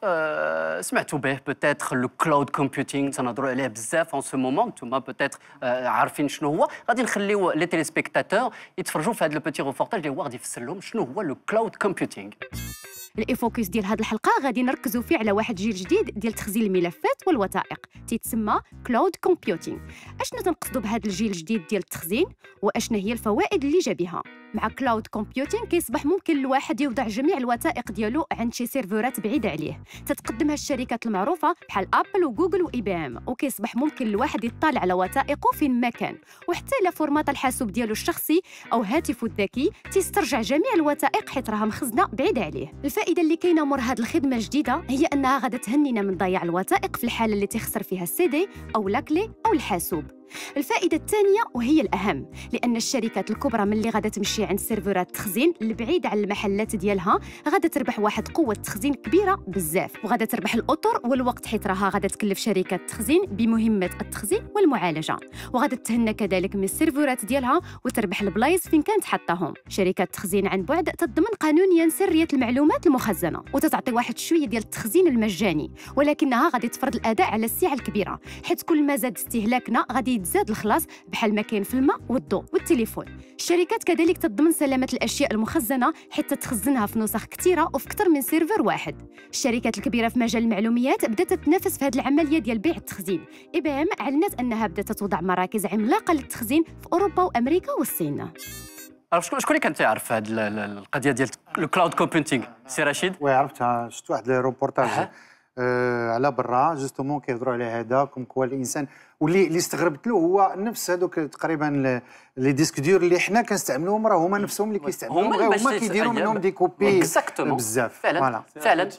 Speaker 2: سمعتوا به بوتيتر لو كلاود كومبيوتينغ تنهضروا عليه بزاف اون سو مومون نتوما بوتيتر euh, عارفين شنو هو غادي نخليو لي تيليسبيكتاتور يتفرجوا في هذا لو بوتي روفورتاج اللي هو غادي يفسر لهم
Speaker 4: شنو هو لو كلاود كومبيوتينغ فوكس ديال هذه الحلقه غادي نركزوا فيه على واحد جيل جديد ديال تخزين الملفات والوثائق تيتسمى كلاود كومبيوتينغ اشنو تنقصدوا بهذا الجيل الجديد ديال التخزين واشنا هي الفوائد اللي جا بها مع كلاود كومبيوتينغ كيصبح ممكن الواحد يوضع جميع الوثائق ديالو عند شي سيرفرات كانت بعيدة عليه تتقدمها الشركات المعروفة بحال أبل وجوجل وإي بي إم وكيصبح ممكن الواحد يطالع على وثائقه في مكان كان وحتى إلا فورمات الحاسوب ديالو الشخصي أو هاتفه الذكي تيسترجع جميع الوثائق حيت راها مخزنة بعيدة عليه الفائدة اللي كاينة مور هاد الخدمة الجديدة هي أنها غادا تهنينا من ضياع الوثائق في الحالة اللي تيخسر فيها السيدي أو لاكلي أو الحاسوب الفائدة الثانية وهي الأهم لأن الشركات الكبرى من اللي غادة تمشي عند سيرفرات التخزين البعيدة على المحلات ديالها غادة تربح واحد قوة تخزين كبيرة بزاف وغادة تربح الأطر والوقت حيت راها غادة تكلف شركات التخزين بمهمة التخزين والمعالجة وغادة تهنى كذلك من السيرفرات ديالها وتربح البلايص فين كانت حطاهم شركات التخزين عن بعد تضمن قانونيا سرية المعلومات المخزنة وتتعطي واحد شوية ديال التخزين المجاني ولكنها غادي تفرض الأداء على السعة الكبيرة حيت كل ما زاد استهلاكنا غادي كيتزاد الخلاص بحال ما كاين في الماء والضوء والتليفون الشركات كذلك تضمن سلامه الاشياء المخزنه حتى تخزنها في نسخ كثيره وفي اكثر من سيرفر واحد الشركات الكبيره في مجال المعلومات بدات تتنافس في هذه العمليه ديال بيع التخزين اي بي ام اعلنت انها بدات توضع مراكز عملاقه للتخزين في اوروبا وامريكا والصين
Speaker 2: أه، شكون شكون اللي كان تيعرف هذه القضيه ديال الكلاود كومبيوتينغ
Speaker 1: سي رشيد وي عرفتها شفت واحد الريبورتاج على برا جوستومون كيهضروا على هذا كوم كوا الانسان واللي اللي استغربت له هو نفس هذوك تقريبا لي ديسك ديور اللي حنا كنستعملوهم راه هما نفسهم اللي كيستعملوهم غير هما كيديروا منهم دي كوبي بزاف فعلا
Speaker 5: فعلا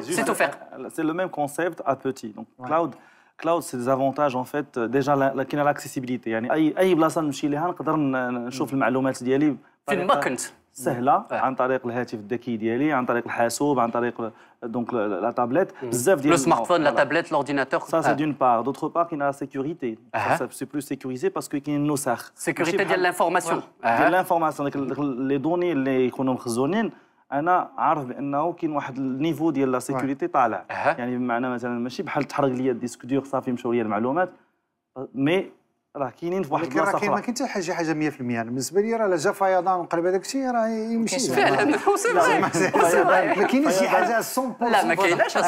Speaker 5: سي توفيق سي لو ميم كونسيبت ا بوتي دونك كلاود كلاود سي ديزافونتاج اون فيت ديجا كاين لاكسيسيبيليتي يعني اي اي بلاصه نمشي ليها نقدر نشوف المعلومات ديالي فين ما كنت سهله نعم. عن طريق الهاتف الذكي ديالي عن طريق الحاسوب عن طريق دونك لا تابليت بزاف ديال لو فون لا تابليت لورديناتور سا سي دون بار دوتر بار كاين لا سيكوريتي سا سي بلو سيكوريزي باسكو كاين النسخ سيكوريتي ديال لانفورماسيون ديال لانفورماسيون لي دوني اللي يكونوا مخزونين انا عارف بانه كاين واحد النيفو ديال لا سيكوريتي طالع ah. يعني بمعنى مثلا ماشي بحال تحرق لي الديسك دور صافي مشاو ليا المعلومات مي راه كاينين في واحد البلاصه راه ما
Speaker 1: كاين حتى حاجه حاجه 100% بالنسبه لي راه جا فيضان وقلب هذاك الشيء راه يمشي فعلا ما كاينش شي حاجه 100% لا ما كايناش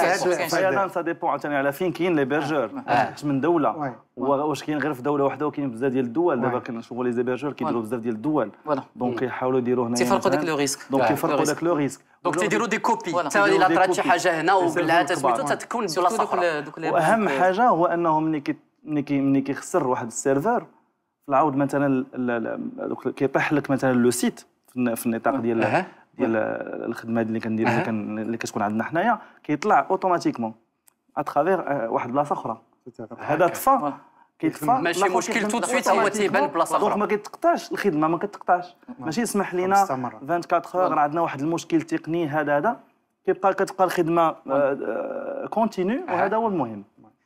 Speaker 1: فيضان
Speaker 5: سا ديبون عاوتاني على فين كاين لي بيرجور آه. من دوله واش كاين غير في دوله واحده وكاين بزاف ديال الدول دابا كنشوفوا لي زيبيرجور كيديروا بزاف ديال الدول دونك يحاولوا يديروا هنا تيفرقوا داك لو ريسك دونك يفرقوا داك لو ريسك دونك تيديروا دي
Speaker 2: كوبي حتى الا طرات شي حاجه هنا وبلعات تسميتو تتكون بلاصه اخرى واهم
Speaker 5: حاجه هو انهم ملي ملي كي ملي كيخسر واحد السيرفر في العود مثلا كيطيح لك مثلا لو سيت في النطاق ديال ديال الخدمه اللي كندير أه. اللي كتكون عندنا حنايا كيطلع اوتوماتيكمون اترافيغ آه، واحد بلاصه اخرى
Speaker 1: هذا طفى
Speaker 5: كيطفى ماشي مشكل تو سويت هو تيبان بلاصه اخرى دونك ما كتقطعش الخدمه ما كتقطعش ماشي يسمح لينا 24 اور عندنا واحد المشكل تقني هذا هذا كيبقى كتبقى الخدمه كونتينيو آه، آه، وهذا هو المهم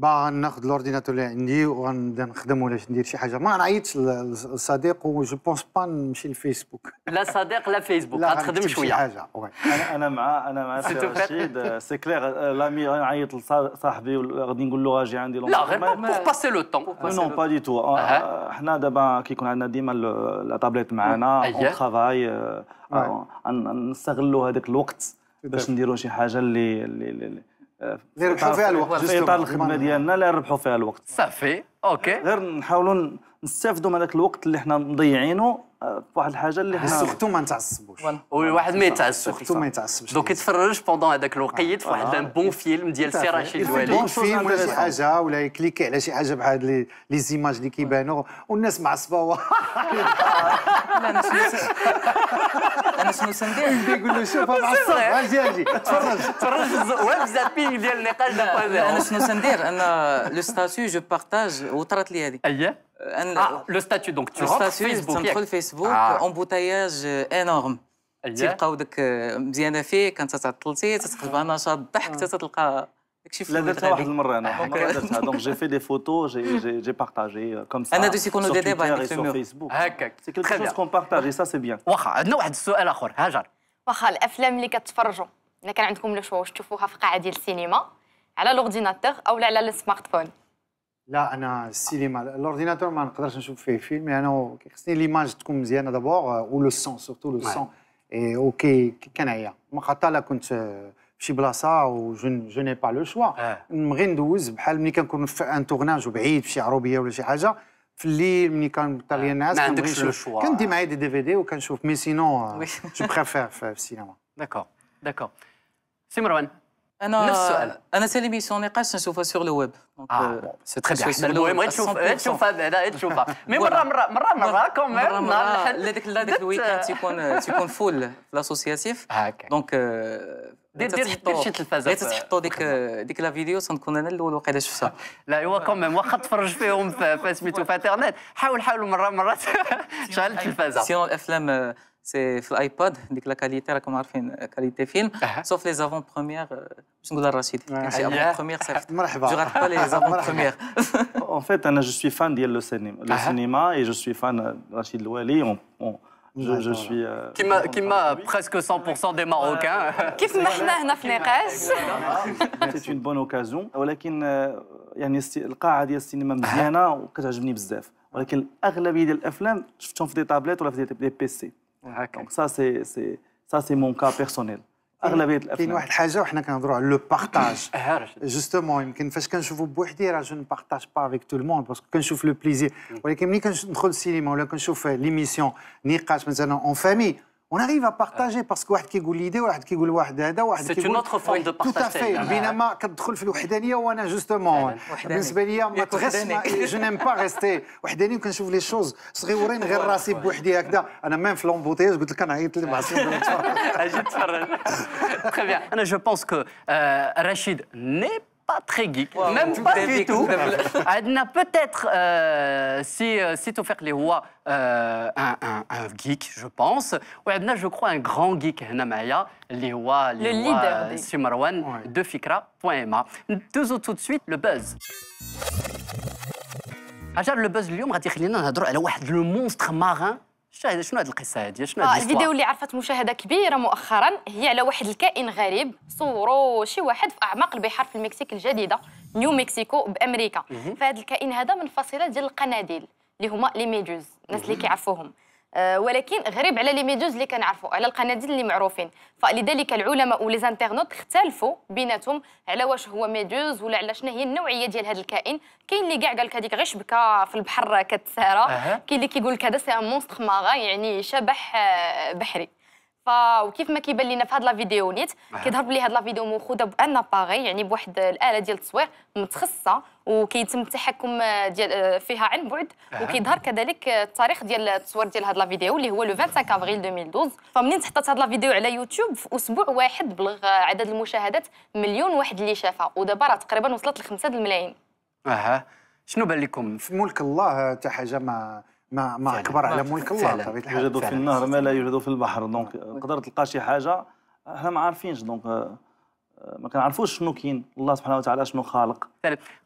Speaker 1: باع ناخذ لورديناتور اللي عندي ونخدم ولا ندير شي حاجه ما نعيطش للصديق وجو بونس با نمشي للفيسبوك
Speaker 5: لا صديق لا فيسبوك غتخدم شويه حاجه انا انا مع انا مع سي رشيد سي كلير لامي نعيط لصاحبي غادي نقول له راجي عندي لا غير بور باسي لو طون نو با دي تو حنا دابا كيكون عندنا ديما لا تابليت معنا اون ترافاي نستغلوا هذاك الوقت باش نديروا شي حاجه اللي غير نربحوا فيها الوقت في اطار الخدمه ديالنا لا نربحوا فيها الوقت صافي اوكي غير نحاولوا نستافدوا من هذاك الوقت اللي حنا مضيعينه بواحد الحاجه اللي حنا سختو ما نتعصبوش واحد ما يتعصبش سختو ما يتعصبش
Speaker 2: دونك يتفرج بوندون هذاك الوقيت واحد آه. بون فيلم ديال سي رشيد الوالي بون فيلم ولا شي حاجه
Speaker 1: ولا يكليكي على شي حاجه بحال لي زيماج اللي كيبانوا والناس معصبه لا انا شنو انا شنو سندير يقول له شوف
Speaker 2: معصب اجي اجي تفرج تفرج وابزابينغ ديال النقاش انا شنو سندير
Speaker 6: انا لو ستاتيو جو بارتاج وطرات لي هذه اييه آه، لو ستاتيو دونك tu rentres Facebook تدخل فيسبوك امبوتياج انورم تيبقاو داك مزيانه فيك انت تعطلتي تتقلبها نشاط الضحك حتى تلقى داكشي في لا درتها واحد المره
Speaker 5: انا درتها دونك جي في دي فوتو جي جي بارطاجي كوم سا انا دو سيكونو دي ديبا في فيسبوك هكاك سي كيلكو شوز كون بارطاجي سا سي بيان واخا عندنا واحد السؤال اخر هاجر
Speaker 3: واخا الافلام اللي كتفرجوا الا كان عندكم لو شو واش تشوفوها في قاعه ديال السينما على لورديناتور او على السمارت فون
Speaker 1: لا انا السينما الاورديناتور ما نقدرش نشوف فيه فيلم يعني انا يعني خصني ليماج تكون مزيانه دابور ولو سون سورتو لو سون اوكي كنعيا ما خاطر لا كنت شي بلاصه و جو ني با لو شوا نبغي ندوز بحال ملي كنكون في ان تورناج وبعيد فشي عروبيه ولا شي حاجه في الليل ملي كنبطل طالي الناس ما عندكش لو شوا كندي معايا دي دي في دي وكنشوف مي سينون جو بريفير euh, في السينما
Speaker 6: داكور داكور سي مروان انا نفس السؤال انا سالي سون نقاش نشوفها سور لو ويب سي تري بيان المهم تشوف تشوفها بعدا تشوفها مي مره مره مره
Speaker 2: مره كوميم نهار هذاك لا ديك الويكاند تيكون تيكون
Speaker 6: فول لاسوسياتيف دونك دير دير شي تلفازه تحطوا ديك ديك لا فيديو تنكون انا الاول وقيله شفتها لا ايوا كوميم واخا تفرج فيهم في سميتو في انترنت حاول حاول مره مره شغل التلفازه سينون الافلام c'est l'iPod, donc la qualité, comme on a une euh, qualité film, ah ah. sauf les avant-premières. Je euh, suis Rachid. Les avant-première, Je ne rate
Speaker 5: pas les avant-premières. En fait, je suis fan du le ah cinéma et je suis fan de euh, Rachid Louali. Je, je suis.
Speaker 2: qui m'a presque 100% des Marocains. Qui m'a
Speaker 5: C'est une bonne occasion. Mais le cadre du cinéma qui est bien et qui est bien. Mais plupart des films, je suis sur des tablettes ou des PC. Donc ça c'est c'est ça c'est mon cas personnel. Et une autre chose, on a quand le partage. Justement, quand
Speaker 1: je vous que je ne partage pas avec tout le monde parce que quand je vois le plaisir, quand je fais l'émission, ou quand je fais, en famille. On arrive à partager parce que واحد كيقول لي دي واحد كيقول واحد هذا واحد كيقول سيت نوتر فورم دو بارتاج تو فيه بينما كتدخل في الوحدانيه وانا جوستومون بالنسبه ليا ما تغس جو نيم با ريستي وحداني وكنشوف لي شوز صغيورين غير راسي بوحدي هكذا انا ميم في لومبوتياج قلت لك نعيط لمعصيم
Speaker 2: اجي تفرج تخي بيان انا جو بونس كو رشيد ني pas très geek, même tout pas du tout. Adna peut-être, euh, si, euh, si tu les rois, euh, un, un, geek, je pense. Ouais, Adna, je crois, un grand geek, Maya, les rois, les Le leader euh, des... de Fikra.ma. Deux autres tout de suite, le buzz. Ajar, le buzz, اليوم غادي يخلينا نهضروا على واحد le monstre marin شاهد شنو هذه القصه هذه شنو هذه آه، الفيديو اللي
Speaker 3: عرفت مشاهده كبيره مؤخرا هي على واحد الكائن غريب صوروا شي واحد في اعماق البحار في المكسيك الجديده نيو مكسيكو بامريكا فهاد الكائن هذا من فصيله ديال القناديل اللي هما لي ميدوز الناس اللي كيعرفوهم آه، ولكن غريب على لي ميدوز اللي كنعرفوا على القناديل اللي معروفين فلذلك العلماء وليزانتيرنوت اختلفوا بيناتهم على واش هو ميدوز ولا على شنو هي النوعيه ديال هذا الكائن كاين اللي كاع قال لك هذيك غير شبكه في البحر كتسارى أه. كاين اللي كيقول لك هذا سي ان مونستر ماغا يعني شبح آه، بحري وكيف ما كيبان لنا في هاد لا فيديو نيت كيظهر لي هاد لا فيديو مخوذه بان اباغي يعني بواحد الاله ديال التصوير متخصصه وكيتم التحكم ديال فيها عن بعد وكيظهر كذلك التاريخ ديال التصوير ديال هاد لا فيديو اللي هو لو 25 افريل 2012 فمنين تحطت هاد لا فيديو على يوتيوب في اسبوع واحد بلغ عدد المشاهدات مليون واحد اللي شافها ودابا راه تقريبا وصلت ل 5 الملايين
Speaker 1: اها شنو بان لكم في ملك الله حتى حاجه ما ما ما كبر على ملك الله بطبيعه الحال يوجد في النهر ما لا
Speaker 5: يوجد في البحر دونك آه، تقدر تلقى شي حاجه احنا آه، ما عارفينش دونك آه، ما كنعرفوش شنو كاين الله سبحانه وتعالى شنو خالق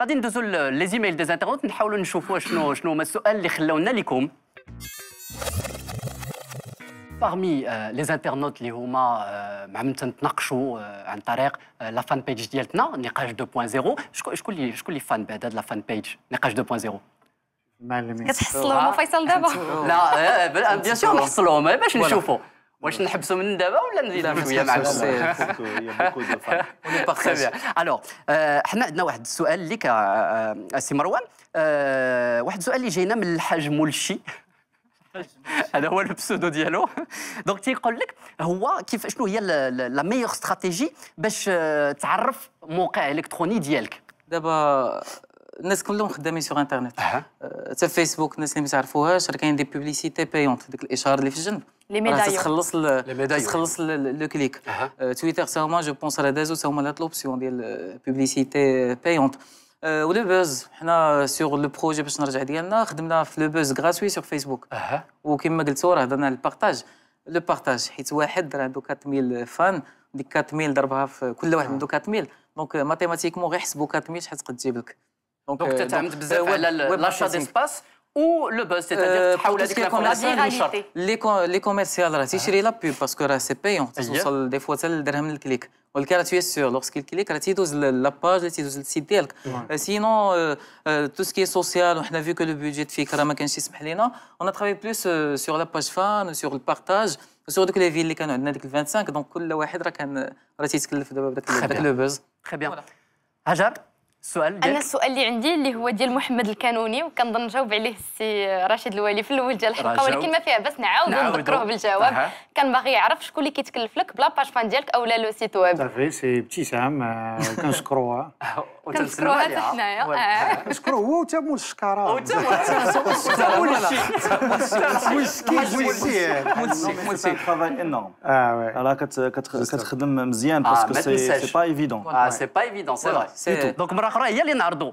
Speaker 2: غادي ندوزو لي زيميل ديز انترنت نحاولوا نشوفوا شنو شنو هما السؤال اللي خلاونا لكم باغمي les internautes اللي هما مع من تناقشوا عن طريق لا فان بيج ديالتنا نقاش 2.0 شكون اللي شكون اللي فان بعد هذا لا فان بيج نقاش 2.0 مع فيصل دابا لا بيان سور نحصلهم باش نشوفوا واش نحبسوا من دابا ولا نزيدوا شويه مع الوقت الوغ حنا عندنا واحد السؤال لك السي آه، آه، مروان آه، واحد السؤال اللي جاينا من الحاج مولشي هذا هو البسودو ديالو دونك تيقول لك هو كيف شنو هي لا ميور استراتيجي باش تعرف موقع الكتروني ديالك
Speaker 6: دابا الناس كلهم خدامين سوغ انترنت آه، حتى أه. فيسبوك الناس اللي ما تعرفوهاش راه كاين دي بوبليسيتي بايونت ديك الاشهار اللي في الجنب
Speaker 3: لي ميدايو تخلص
Speaker 6: تخلص لو كليك أه. تويتر تا هما جو بونس راه دازو تا هما لوبسيون ديال بوبليسيتي بايونت أه ولو بوز حنا سيغ لو بروجي باش نرجع ديالنا خدمنا في لو بوز غراتوي سوغ فيسبوك أه. وكما قلتوا راه هضرنا على البارتاج لو بارتاج حيت واحد راه عنده 4000 فان ديك 4000 ضربها في كل واحد عنده 4000 دونك ماتيماتيكمون غير حسبوا 4000 شحال تقد تجيب لك Donc, donc, euh, donc l'achat d'espace
Speaker 2: ou le buzz, c'est-à-dire euh, la, la viralité.
Speaker 6: Les, com les commerciaux, ah. c'est la pub parce que c'est payant. Des fois, c'est le dernier clic. Tu es sûr, lorsqu'il clique, il a la page, il le site. Sinon, tout ce qui est social, on a vu que le budget fait on a travaillé plus sur la page fan, sur le partage, sur que les villes, on a 25, donc tout le monde a le buzz. Très bien. Hajar السؤال انا السؤال
Speaker 3: اللي عندي اللي هو ديال محمد الكانوني وكنظن جاوب عليه السي رشيد الوالي في الاول ديال الحلقه ولكن ما فيها باس نعاود نذكروه بالجواب كان باغي يعرف شكون اللي كيتكلف لك بلا باج فان ديالك اولا لو سيت ويب
Speaker 1: صافي سي ابتسام كنشكروها كنشكروها حتى
Speaker 3: حنايا نشكرو هو وتا مول الشكاره وتا مول الشكاره مول الشكاره مول
Speaker 4: الشكاره
Speaker 5: مول الشكاره مول الشكاره مول الشكاره مول الشكاره مول الشكاره
Speaker 2: مول الشكا هي اللي نعرضوا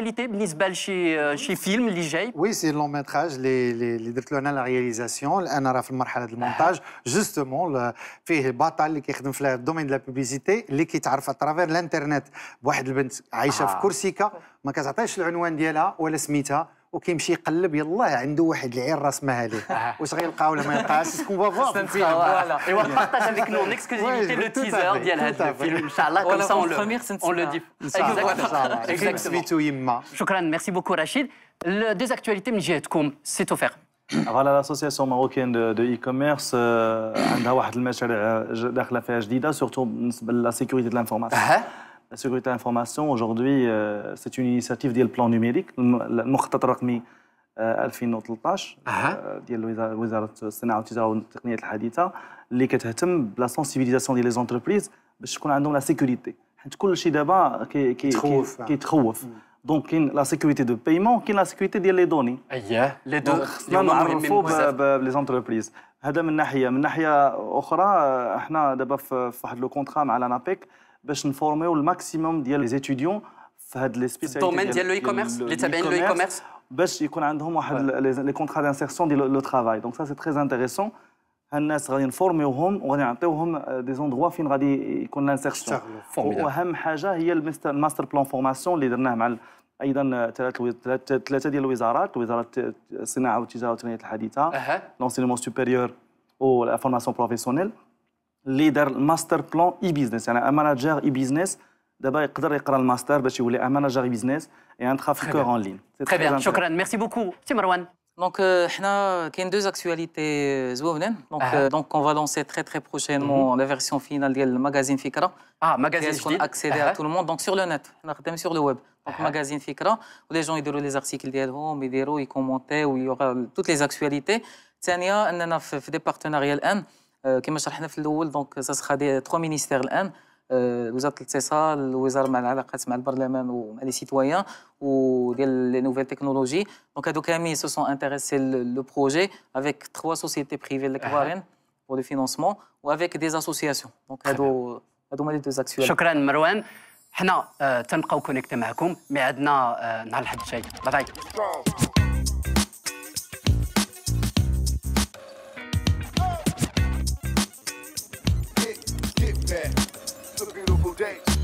Speaker 1: l'actualité, Bnis Bal, chez, euh, chez Film, l'IJEI Oui, c'est le long métrage, les, les, les déclonnés la réalisation, l'ANARAF, le marché de montage. Ah. Justement, il y a une bataille qui est dans le domaine de la publicité, qui est à travers l'Internet. Il y a une femme qui est à Corsica, qui a été à l'ONU ou à l'ASMITA. وكيمشي يقلب يلاه عنده واحد العير راس آه. ما واش غيلقى ولا ما يلقاش سكون فوافوا فوالا ايوا بارطاج هذيك نو اكسكلوزيفيتي لو تيزر ديال هذا الفيلم ان شاء الله كوم سا اون لو دي ان شاء الله اكزاكتو
Speaker 2: يما شكرا ميرسي بوكو رشيد دي اكتواليتي من جهتكم سي توفيق
Speaker 5: فوالا لاسوسياسيون ماروكين دو اي كوميرس عندها واحد المشاريع euh, داخله فيها جديده سورتو بالنسبه لا سيكوريتي ديال الانفورماسيون La sécurité de l'information, aujourd'hui, c'est une initiative du plan numérique, le مخطط رقمي 2013 ديال la الصناعه والتجاره والتقنيات الحديثه اللي كتهتم بلا باش la عندهم دونك هذا من من احنا دابا في واحد beshn'former le maximum les étudiants le e-commerce de les contrats d'insertion de le travail c'est très intéressant a euh, des endroits l'insertion Il master plan formation les euh, l'enseignement supérieur ou la formation professionnelle leader master ليدر e بلان اي بيزنس يعني ماناجر اي بيزنس دابا يقدر يقرا الماستر باش يولي ماناجر اي بيزنس يعني ترافيكور اون لين تري بيان شكرا
Speaker 6: merci beaucoup. سي مروان Donc, euh, il y a deux actualités. Euh, donc, ah. euh, donc, on va lancer très très prochainement mhm. la version finale du magazine Fikra. Ah, magazine Fikra. Pour accéder à ah. tout le monde. Donc, sur le net, même sur le web. Donc, ah. magazine Fikra, où les gens ils déroulent les articles d'Elhom, ils ils commentaient, où il y aura toutes les actualités. il on a un des partenariats. آه، كما شرحنا في الاول دونك سخا دي تخوا مينيستير الان آه، وزاره الاتصال الوزاره مع العلاقات مع البرلمان ومع لي سيتويان وديال لي نوفيل تكنولوجي دونك هادو كاملين سو سون انتريسي لو بروجي افيك تخوا سوسيتي بريفي الكبارين بور لو فينونسمون وافيك دي اسوسياسيون دونك هادو هادو هما لي دو اكسيون شكرا مروان حنا آه، تنبقاو كونيكتي معكم مي عندنا
Speaker 2: نهار الحد الجاي باي باي
Speaker 4: It's a beautiful day.